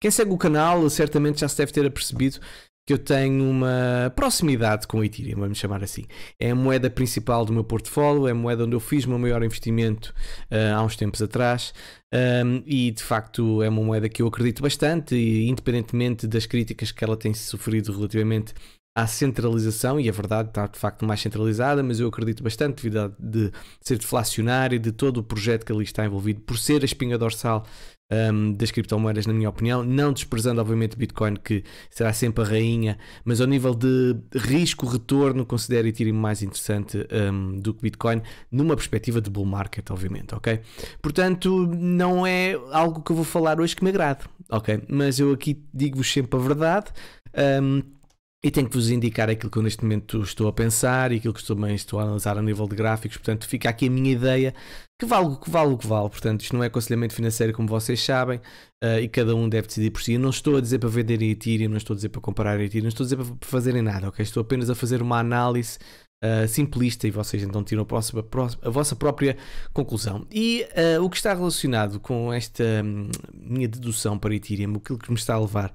Quem segue o canal certamente já se deve ter apercebido que eu tenho uma proximidade com o Ethereum, vamos chamar assim. É a moeda principal do meu portfólio, é a moeda onde eu fiz o meu maior investimento uh, há uns tempos atrás um, ehm, e de facto é uma moeda que eu acredito bastante, e, independentemente das críticas que ela tem sofrido relativamente à centralização, e a verdade está de facto mais centralizada, mas eu acredito bastante devido a de ser deflacionário, de todo o projeto que ali está envolvido, por ser a espinha dorsal um, das criptomoedas, na minha opinião, não desprezando obviamente Bitcoin, que será sempre a rainha, mas ao nível de risco-retorno, considero Ethereum mais interessante um, do que Bitcoin, numa perspectiva de bull market, obviamente, ok? Portanto, não é algo que eu vou falar hoje que me agrade, ok? Mas eu aqui digo-vos sempre a verdade. Um, e tenho que vos indicar aquilo que eu neste momento estou a pensar e aquilo que também estou a analisar a nível de gráficos, portanto fica aqui a minha ideia, que vale o que vale o que vale, portanto isto não é aconselhamento financeiro como vocês sabem uh, e cada um deve decidir por si. Eu não estou a dizer para vender Ethereum, não estou a dizer para comprar Ethereum, não estou a dizer para, fazerem nada, ok? Estou apenas a fazer uma análise uh, simplista e vocês então tiram a, próxima, a vossa própria conclusão. E uh, o que está relacionado com esta hum, minha dedução para Ethereum, aquilo que me está a levar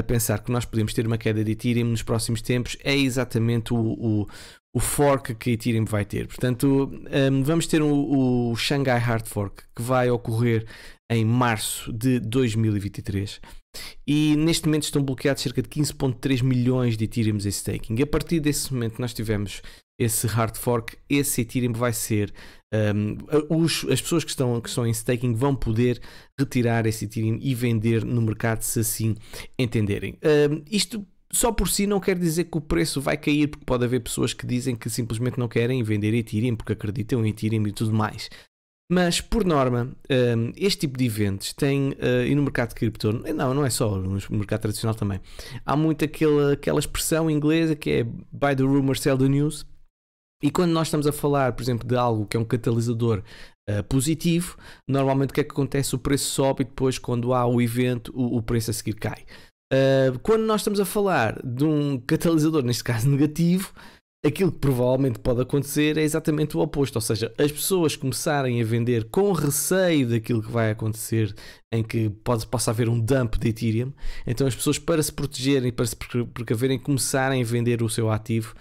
a pensar que nós podemos ter uma queda de Ethereum nos próximos tempos é exatamente o, o, o fork que Ethereum vai ter. Portanto, um, vamos ter o, o Shanghai Hard Fork que vai ocorrer em março de 2023 e neste momento estão bloqueados cerca de 15.3 milhões de Ethereum em staking. a partir desse momento nós tivemos esse hard fork, esse Ethereum vai ser um, as pessoas que estão, que estão em staking vão poder retirar esse Ethereum e vender no mercado se assim entenderem. Um, isto só por si não quer dizer que o preço vai cair, porque pode haver pessoas que dizem que simplesmente não querem vender Ethereum porque acreditam em Ethereum e tudo mais. Mas, por norma, este tipo de eventos tem, ah, e no mercado de cripto, não, não é só, no mercado tradicional também, há muito aquela, aquela expressão inglesa que é buy the rumor, sell the news, e quando nós estamos a falar, por exemplo, de algo que é um catalisador uh, positivo, normalmente o que é que acontece? O preço sobe e depois, quando há o evento, o, o preço a seguir cai. Uh, quando nós estamos a falar de um catalisador, neste caso negativo, aquilo que provavelmente pode acontecer é exatamente o oposto, ou seja, as pessoas começarem a vender com receio daquilo que vai acontecer, em que pode, possa haver um dump de Ethereum, então as pessoas para se protegerem, para se precaverem, começarem a vender o seu ativo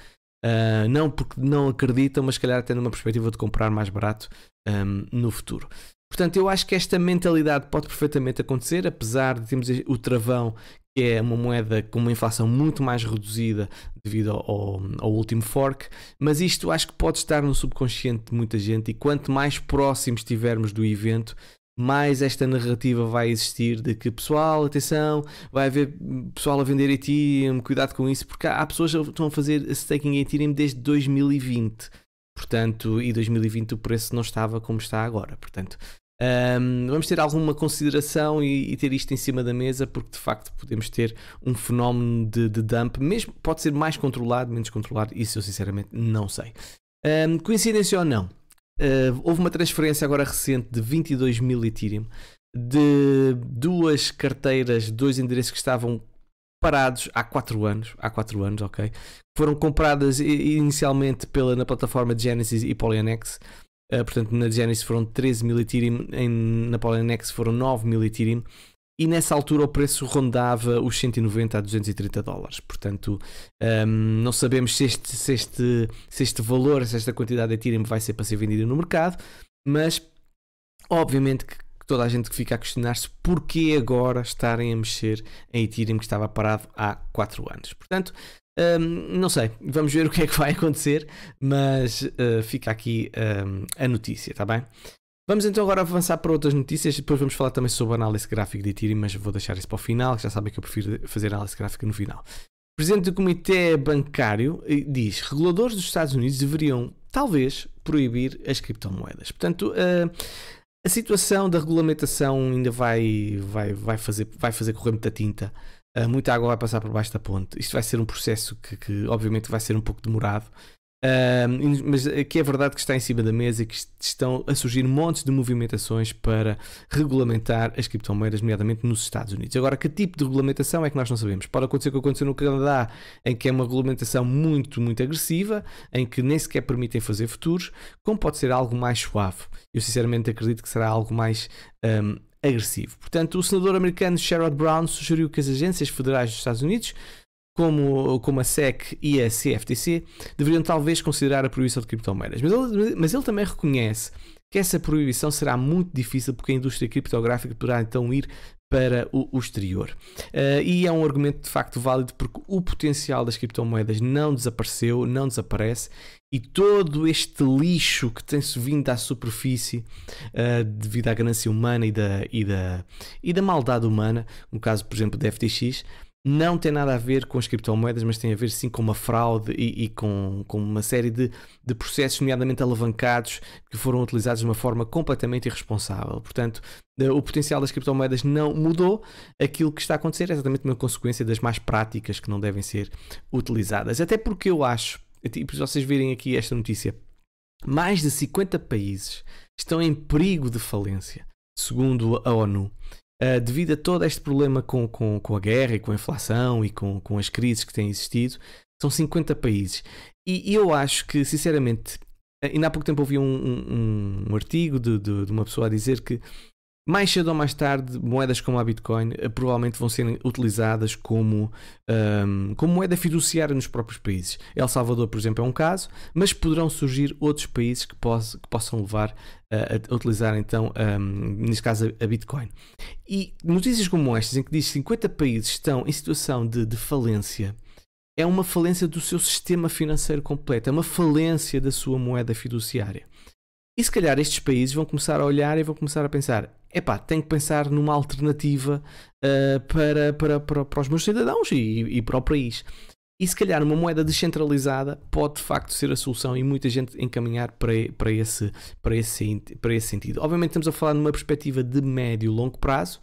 Uh, não porque não acreditam, mas se calhar até numa perspectiva de comprar mais barato um, no futuro. Portanto, eu acho que esta mentalidade pode perfeitamente acontecer, apesar de termos o travão, que é uma moeda com uma inflação muito mais reduzida devido ao, ao último fork, mas isto acho que pode estar no subconsciente de muita gente e quanto mais próximos estivermos do evento, mais esta narrativa vai existir de que pessoal, atenção, vai haver pessoal a vender Ethereum, cuidado com isso, porque há, pessoas que estão a fazer staking em Ethereum desde 2020. Portanto, e 2020 o preço não estava como está agora. Portanto, um, vamos ter alguma consideração e, e, ter isto em cima da mesa, porque de facto podemos ter um fenómeno de, de dump, mesmo pode ser mais controlado, menos controlado, isso eu sinceramente não sei. Um, coincidência ou não? Eh, houve uma transferência agora recente de 22 mil Ethereum de duas carteiras, dois endereços que estavam parados há 4 anos, há 4 anos, ok? Foram compradas inicialmente pela, na plataforma Genesis e Polyanex. Uh, eh, portanto, na Genesis foram 13 mil Ethereum, em, na Polyanex foram 9 mil Ethereum e nessa altura o preço rondava os 190 a 230 dólares. Portanto, um, não sabemos se este, se, este, se este valor, se esta quantidade de Ethereum vai ser para ser vendida no mercado, mas obviamente que toda a gente que fica a questionar-se porquê agora estarem a mexer em Ethereum que estava parado há 4 anos. Portanto, um, não sei, vamos ver o que é que vai acontecer, mas uh, fica aqui um, a notícia, está bem? Vamos então agora avançar para outras notícias. Depois vamos falar também sobre análise gráfica de Ethereum, mas vou deixar isso para o final, que já sabem que eu prefiro fazer análise gráfica no final. O presidente do Comitê Bancário eh, diz: reguladores dos Estados Unidos deveriam, talvez, proibir as criptomoedas. Portanto, eh, a situação da regulamentação ainda vai, vai, vai, fazer, vai fazer correr muita tinta. Eh, muita água vai passar por baixo da ponte. Isto vai ser um processo que, que, obviamente, vai ser um pouco demorado mas aqui é verdade que está em cima da mesa e que estão a surgir montes de movimentações para regulamentar as criptomoedas, nomeadamente nos Estados Unidos. Agora, que tipo de regulamentação é que nós não sabemos? Pode acontecer o que aconteceu no Canadá, em que é uma regulamentação muito, muito agressiva, em que nem sequer permitem fazer futuros, como pode ser algo mais suave. Eu sinceramente acredito que será algo mais um, agressivo. Portanto, o senador americano Sherrod Brown sugeriu que as agências federais dos Estados Unidos como, como a SEC e a CFTC, deveriam talvez considerar a proibição de criptomoedas. Mas ele, mas ele também reconhece que essa proibição será muito difícil porque a indústria criptográfica poderá então ir para o, o exterior. Uh, e é um argumento de facto válido porque o potencial das criptomoedas não desapareceu, não desaparece e todo este lixo que tem-se vindo à superfície uh, devido à ganância humana e da, e, da, e da maldade humana, no caso, por exemplo, da FTX não tem nada a ver com as criptomoedas, mas tem a ver sim com uma fraude e, e com, com, uma série de, de, processos, nomeadamente alavancados, que foram utilizados de uma forma completamente irresponsável. Portanto, eh, o potencial das criptomoedas não mudou. Aquilo que está a acontecer é exatamente uma consequência das más práticas que não devem ser utilizadas. Até porque eu acho, e para tipo, vocês verem aqui esta notícia, mais de 50 países estão em perigo de falência, segundo a ONU uh, devido a todo este problema com, com, com a guerra e com a inflação e com, com as crises que têm existido, são 50 países. E eu acho que, sinceramente, eh, ainda há pouco tempo ouvi um, um, um artigo de, de, de, uma pessoa a dizer que mais cedo ou mais tarde, moedas como a Bitcoin eh, provavelmente vão ser utilizadas como, um, ehm, como moeda fiduciária nos próprios países. El Salvador, por exemplo, é um caso, mas poderão surgir outros países que, possam, que possam levar a, eh, a, utilizar, então, um, ehm, neste caso, a, Bitcoin. E notícias como estas, em que diz 50 países estão em situação de, de falência é uma falência do seu sistema financeiro completo, é uma falência da sua moeda fiduciária. E se calhar estes países vão começar a olhar e vão começar a pensar: epá, tenho que pensar numa alternativa uh, para, para, para, para, os meus cidadãos e, e para o país. E se calhar uma moeda descentralizada pode de facto ser a solução e muita gente encaminhar para, para, esse, para, esse, para esse sentido. Obviamente estamos a falar numa perspectiva de médio e longo prazo,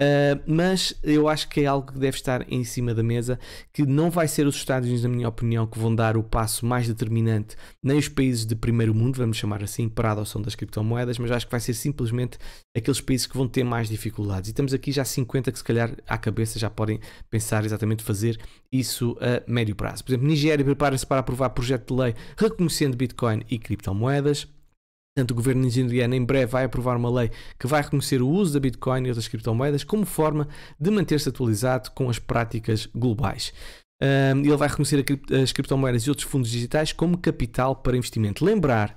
Uh, mas eu acho que é algo que deve estar em cima da mesa, que não vai ser os Estados Unidos, na minha opinião, que vão dar o passo mais determinante, nem os países de primeiro mundo, vamos chamar assim, para a adoção das criptomoedas, mas acho que vai ser simplesmente aqueles países que vão ter mais dificuldades. E temos aqui já 50 que se calhar à cabeça já podem pensar exatamente fazer isso a médio prazo. Por exemplo, Nigéria prepara-se para aprovar projeto de lei reconhecendo Bitcoin e criptomoedas. Portanto, o governo nigeriano em breve vai aprovar uma lei que vai reconhecer o uso da Bitcoin e outras criptomoedas como forma de manter-se atualizado com as práticas globais. Um, ele vai reconhecer as criptomoedas e outros fundos digitais como capital para investimento. Lembrar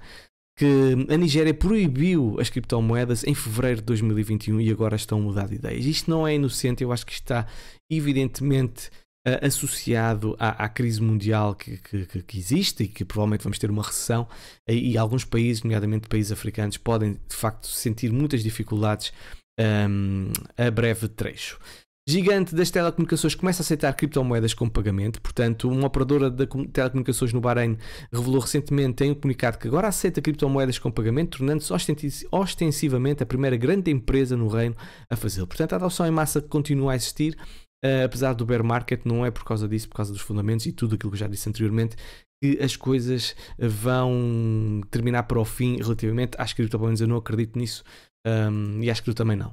que a Nigéria proibiu as criptomoedas em fevereiro de 2021 e agora estão a mudar de ideias. Isto não é inocente, eu acho que está evidentemente uh, associado à, à, crise mundial que, que, que, existe e que provavelmente vamos ter uma recessão, e, alguns países, nomeadamente países africanos, podem de facto sentir muitas dificuldades um, a breve trecho. Gigante das telecomunicações começa a aceitar criptomoedas como pagamento, portanto, uma operadora de telecomunicações no Bahrein revelou recentemente em um comunicado que agora aceita criptomoedas como pagamento, tornando-se ostensivamente a primeira grande empresa no reino a fazê-lo. Portanto, a adoção em massa continua a existir Uh, apesar do bear market, não é por causa disso, por causa dos fundamentos e tudo aquilo que já disse anteriormente, que as coisas vão terminar para o fim relativamente às cripto, pelo menos eu não acredito nisso um, ehm, e que eu também não.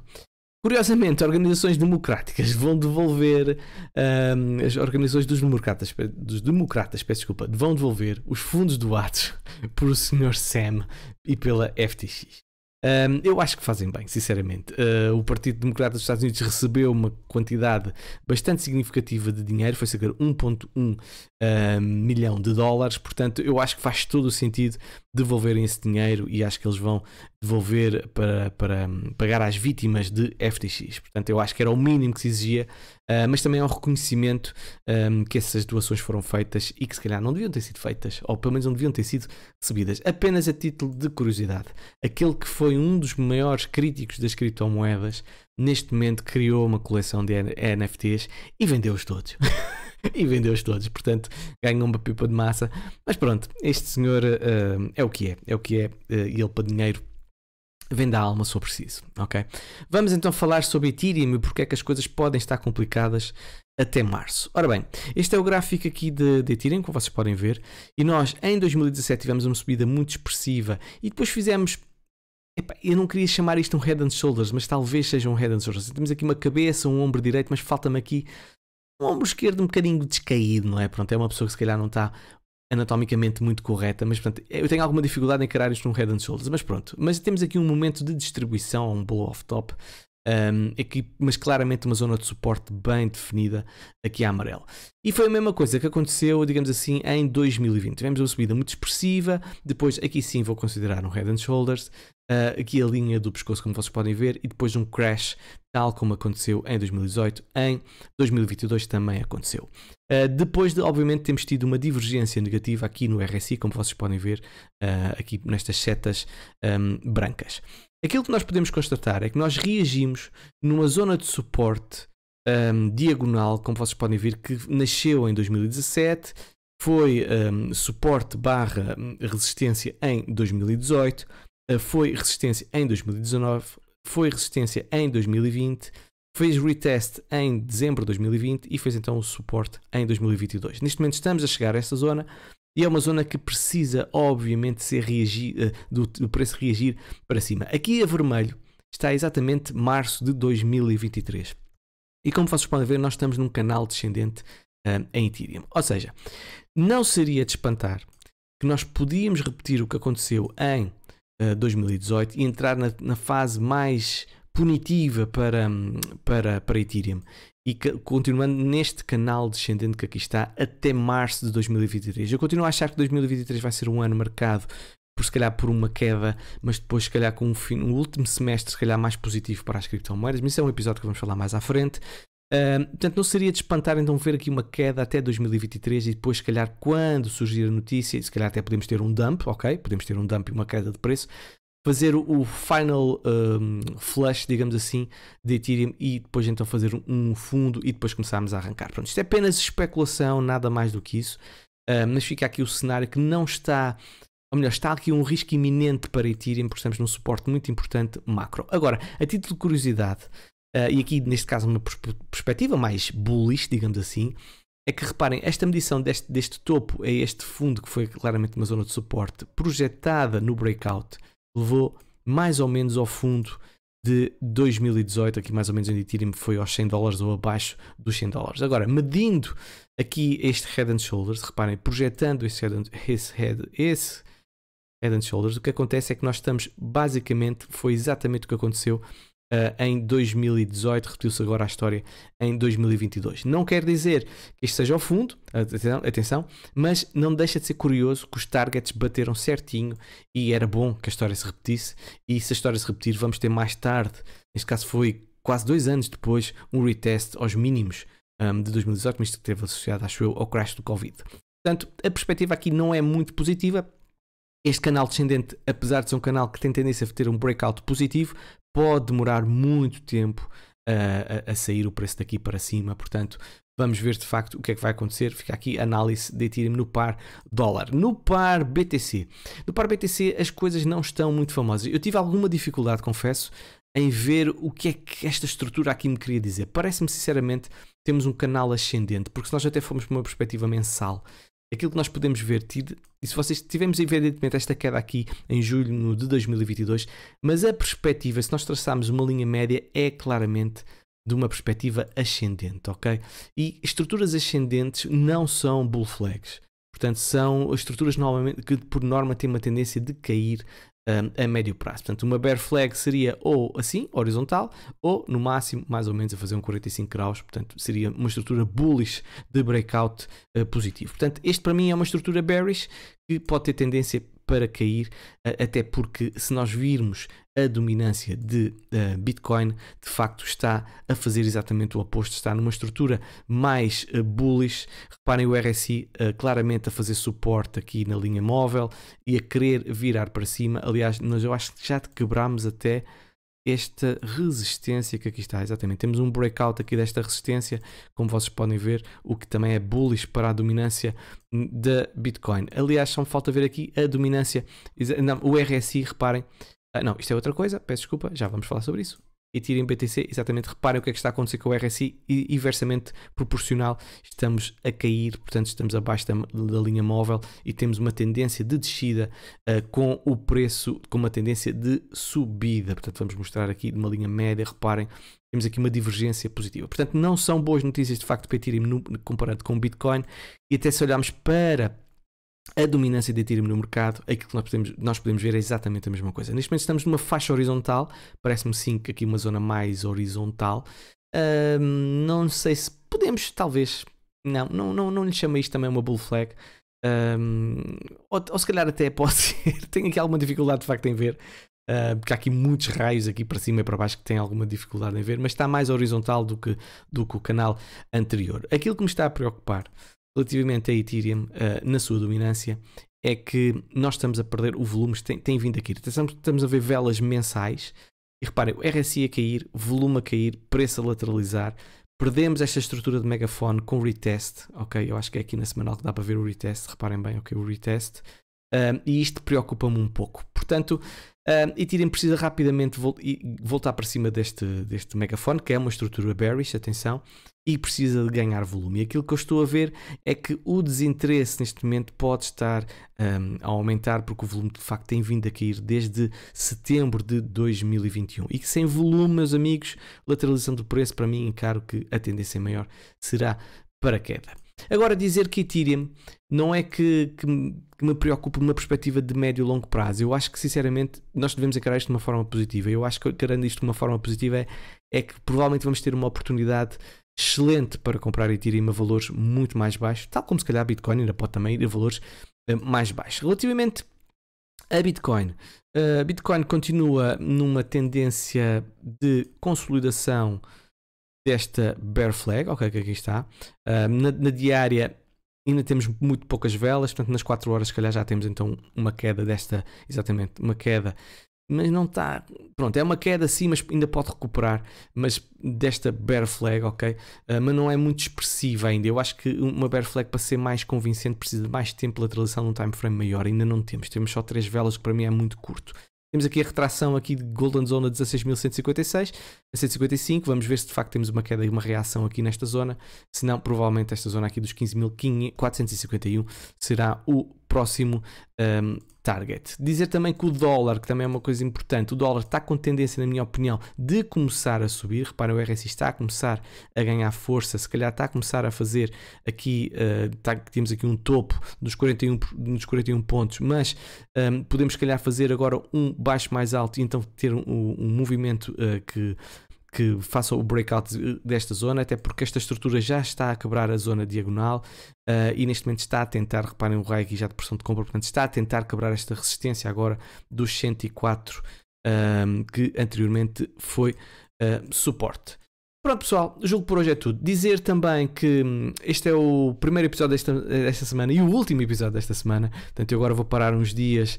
Curiosamente, organizações democráticas vão devolver um, ehm, as organizações dos democratas, dos democratas, peço desculpa, vão devolver os fundos doados por o Sr. Sam e pela FTX. Um, eu acho que fazem bem, sinceramente. Uh, o Partido Democrata dos Estados Unidos recebeu uma quantidade bastante significativa de dinheiro, foi cerca de 1,1 uh, milhão de dólares. Portanto, eu acho que faz todo o sentido devolverem esse dinheiro e acho que eles vão devolver para, para hum, pagar às vítimas de FTX. Portanto, eu acho que era o mínimo que se exigia ah, mas também é um reconhecimento um, ah, que essas doações foram feitas e que se calhar não deviam ter sido feitas, ou pelo menos não deviam ter sido recebidas. Apenas a título de curiosidade, aquele que foi um dos maiores críticos das criptomoedas, neste momento criou uma coleção de NFTs e vendeu-os todos. e vendeu-os todos, portanto ganhou uma pipa de massa. Mas pronto, este senhor uh, é o que é, é o que é, uh, ele para dinheiro Venda a alma sou preciso, ok? Vamos então falar sobre Ethereum e porque é que as coisas podem estar complicadas até março. Ora bem, este é o gráfico aqui de, de Ethereum, como vocês podem ver, e nós em 2017 tivemos uma subida muito expressiva e depois fizemos eu não queria chamar isto um head and shoulders, mas talvez seja um head and shoulders. Temos aqui uma cabeça, um ombro direito, mas falta-me aqui um ombro esquerdo um bocadinho descaído, não é? Pronto, é uma pessoa que se calhar não está anatomicamente muito correta, mas pronto, eu tenho alguma dificuldade em encarar isto num Head and Shoulders, mas pronto. Mas temos aqui um momento de distribuição, um blow-off top, um, aqui, mas claramente uma zona de suporte bem definida aqui a amarelo. E foi a mesma coisa que aconteceu, digamos assim, em 2020. Tivemos uma subida muito expressiva, depois aqui sim vou considerar um head and shoulders, uh, aqui a linha do pescoço como vocês podem ver, e depois um crash tal como aconteceu em 2018, em 2022 também aconteceu. Uh, depois de, obviamente, temos tido uma divergência negativa aqui no RSI, como vocês podem ver uh, aqui nestas setas um, brancas. Aquilo que nós podemos constatar é que nós reagimos numa zona de suporte um, diagonal, como vocês podem ver, que nasceu em 2017, foi um, suporte barra hum, resistência em 2018, eh, foi resistência em 2019, foi resistência em 2020, fez retest em dezembro de 2020 e fez então o suporte em 2022. Neste momento estamos a chegar a essa zona e é uma zona que precisa, obviamente, ser reagir, eh, do, do preço reagir para cima. Aqui a vermelho está exatamente março de 2023. E como vocês podem ver, nós estamos num canal descendente eh, em Ethereum. Ou seja, não seria de espantar que nós podíamos repetir o que aconteceu em uh, eh, 2018 e entrar na, na, fase mais punitiva para, hum, para, para Ethereum e continuando neste canal descendente que aqui está até março de 2023. Eu continuo a achar que 2023 vai ser um ano marcado por se calhar por uma queda, mas depois se calhar com um, fim, um último semestre se calhar mais positivo para as criptomoedas, mas isso é um episódio que vamos falar mais à frente. Uh, portanto, não seria de espantar então ver aqui uma queda até 2023 e depois, se calhar, quando surgir a notícia, se calhar até podemos ter um dump, ok? Podemos ter um dump e uma queda de preço, fazer o final um, flush, digamos assim, de Ethereum e depois então fazer um fundo e depois começarmos a arrancar. Pronto, isto é apenas especulação, nada mais do que isso. Uh, mas fica aqui o cenário que não está, ou melhor, está aqui um risco iminente para Ethereum, porque estamos num suporte muito importante macro. Agora, a título de curiosidade, uh, e aqui neste caso uma perspectiva mais bullish, digamos assim, é que reparem, esta medição deste, deste topo a este fundo, que foi claramente uma zona de suporte, projetada no breakout, levou mais ou menos ao fundo de 2018, aqui mais ou menos onde Ethereum foi aos 100 dólares ou abaixo dos 100 dólares. Agora, medindo aqui este Head and Shoulders, reparem, projetando esse Head and, esse head, esse head and Shoulders, o que acontece é que nós estamos, basicamente, foi exatamente o que aconteceu uh, em 2018, repetiu-se agora a história em 2022. Não quer dizer que isto seja ao fundo, atenção, mas não deixa de ser curioso que os targets bateram certinho e era bom que a história se repetisse. E se a história se repetir, vamos ter mais tarde, neste caso foi quase dois anos depois, um retest aos mínimos um, ah, de 2018, mas isto teve associado, acho eu, ao crash do Covid. Portanto, a perspectiva aqui não é muito positiva. Este canal descendente, apesar de ser um canal que tem tendência a ter um breakout positivo, pode demorar muito tempo a, a, a sair o preço daqui para cima, portanto vamos ver de facto o que é que vai acontecer. Fica aqui análise de Ethereum no par dólar. No par BTC. No par BTC as coisas não estão muito famosas. Eu tive alguma dificuldade, confesso, em ver o que é que esta estrutura aqui me queria dizer. Parece-me sinceramente temos um canal ascendente, porque se nós até formos para uma perspectiva mensal, aquilo que nós podemos ver, tido, e se vocês tivemos evidentemente esta queda aqui em julho de 2022, mas a perspectiva, se nós traçarmos uma linha média, é claramente de uma perspectiva ascendente, ok? E estruturas ascendentes não são bull flags. Portanto, são estruturas que por norma têm uma tendência de cair a médio prazo. Portanto, uma bear flag seria ou assim, horizontal, ou no máximo, mais ou menos, a fazer um 45 graus. Portanto, seria uma estrutura bullish de breakout uh, positivo. Portanto, este para mim é uma estrutura bearish que pode ter tendência para cair, até porque se nós virmos a dominância de Bitcoin, de facto está a fazer exatamente o oposto, está numa estrutura mais eh, bullish. Reparem o RSI eh, claramente a fazer suporte aqui na linha móvel e a querer virar para cima. Aliás, nós eu acho que já quebrámos até esta resistência que aqui está, exatamente. Temos um breakout aqui desta resistência, como vocês podem ver, o que também é bullish para a dominância da Bitcoin. Aliás, só me falta ver aqui a dominância, não, o RSI, reparem. Ah, não, isto é outra coisa, peço desculpa, já vamos falar sobre isso e tirem BTC, exatamente, reparem o que é que está a acontecer com o RSI e inversamente proporcional, estamos a cair, portanto estamos abaixo da, da linha móvel e temos uma tendência de descida uh, com o preço, com uma tendência de subida, portanto vamos mostrar aqui uma linha média, reparem, temos aqui uma divergência positiva. Portanto não são boas notícias de facto para Ethereum comparado com o Bitcoin e até se olharmos para a dominância de Ethereum no mercado, aquilo que nós podemos, nós podemos ver é exatamente a mesma coisa. Neste momento estamos numa faixa horizontal, parece-me sim que aqui uma zona mais horizontal. Uh, não sei se podemos, talvez, não, não, não, não lhe chama isto também uma bull flag. Um, ou, ou, se calhar até pode ser, tenho aqui alguma dificuldade de facto em ver, uh, porque há aqui muitos raios aqui para cima e para baixo que tem alguma dificuldade em ver, mas está mais horizontal do que, do que o canal anterior. Aquilo que me está a preocupar relativamente a Ethereum uh, na sua dominância é que nós estamos a perder o volume que tem, tem vindo aqui. Estamos, estamos a ver velas mensais e reparem, o RSI a cair, volume a cair, preço a lateralizar. Perdemos esta estrutura de megafone com retest, ok? Eu acho que é aqui na semanal que dá para ver o retest, reparem bem, ok? O retest. Um, ah, e isto preocupa-me um pouco. Portanto, um, ah, Ethereum precisa rapidamente vol voltar para cima deste, deste megafone, que é uma estrutura bearish, atenção, e precisa de ganhar volume. E aquilo que eu estou a ver é que o desinteresse neste momento pode estar um, a aumentar, porque o volume de facto tem vindo a cair desde setembro de 2021. E que sem volume, meus amigos, lateralização do preço, para mim, encaro que a tendência maior será para queda. Agora, dizer que Ethereum não é que, que, que me preocupe numa perspectiva de médio e longo prazo. Eu acho que, sinceramente, nós devemos encarar isto de uma forma positiva. Eu acho que, encarando isto de uma forma positiva, é, é que provavelmente vamos ter uma oportunidade excelente para comprar Ethereum a valores muito mais baixos, tal como se calhar Bitcoin ainda pode também ir a valores eh, mais baixos. Relativamente a Bitcoin, a eh, Bitcoin continua numa tendência de consolidação desta bear flag, ok, que aqui está. Eh, na, na diária ainda temos muito poucas velas, portanto nas 4 horas se calhar já temos então uma queda desta, exatamente, uma queda mas não está. Pronto, é uma queda sim, mas ainda pode recuperar. Mas desta bear flag, ok? Uh, mas não é muito expressiva ainda. Eu acho que uma bear flag para ser mais convincente precisa de mais tempo de lateralização num time frame maior. Ainda não temos. Temos só três velas, que para mim é muito curto. Temos aqui a retração aqui de Golden zona 16.156 a 155. Vamos ver se de facto temos uma queda e uma reação aqui nesta zona. Se não, provavelmente esta zona aqui dos 15.451 será o próximo um, target. Dizer também que o dólar, que também é uma coisa importante, o dólar está com tendência, na minha opinião, de começar a subir. Reparem, o RSI está a começar a ganhar força, se calhar está a começar a fazer aqui, uh, temos aqui um topo dos 41, dos 41 pontos, mas um, podemos, se calhar, fazer agora um baixo mais alto e então ter um, um movimento uh, que que faça o breakout desta zona, até porque esta estrutura já está a quebrar a zona diagonal uh, e neste momento está a tentar, reparem o raio aqui já de pressão de compra, portanto está a tentar quebrar esta resistência agora dos 104 um, ehm, que anteriormente foi uh, suporte. Pronto, pessoal, julgo por hoje é tudo. Dizer também que hum, este é o primeiro episódio desta, desta semana e o último episódio desta semana. Portanto, eu agora vou parar uns dias,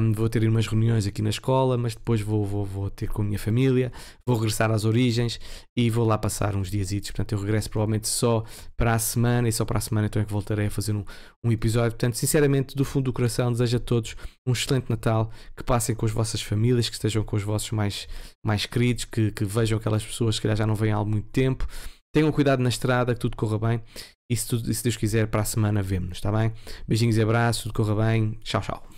um, vou ter umas reuniões aqui na escola, mas depois vou, vou, vou ter com a minha família, vou regressar às origens e vou lá passar uns dias. Portanto, eu regresso provavelmente só para a semana e só para a semana então é que voltarei a fazer um, um episódio. Portanto, sinceramente, do fundo do coração, desejo a todos um excelente Natal, que passem com as vossas famílias, que estejam com os vossos mais, mais queridos, que, que vejam aquelas pessoas que já não veem há muito tempo. Tenham cuidado na estrada, que tudo corra bem. E se, tudo, se Deus quiser, para a semana vemo-nos, está bem? Beijinhos e abraços, tudo corra bem. Tchau, tchau.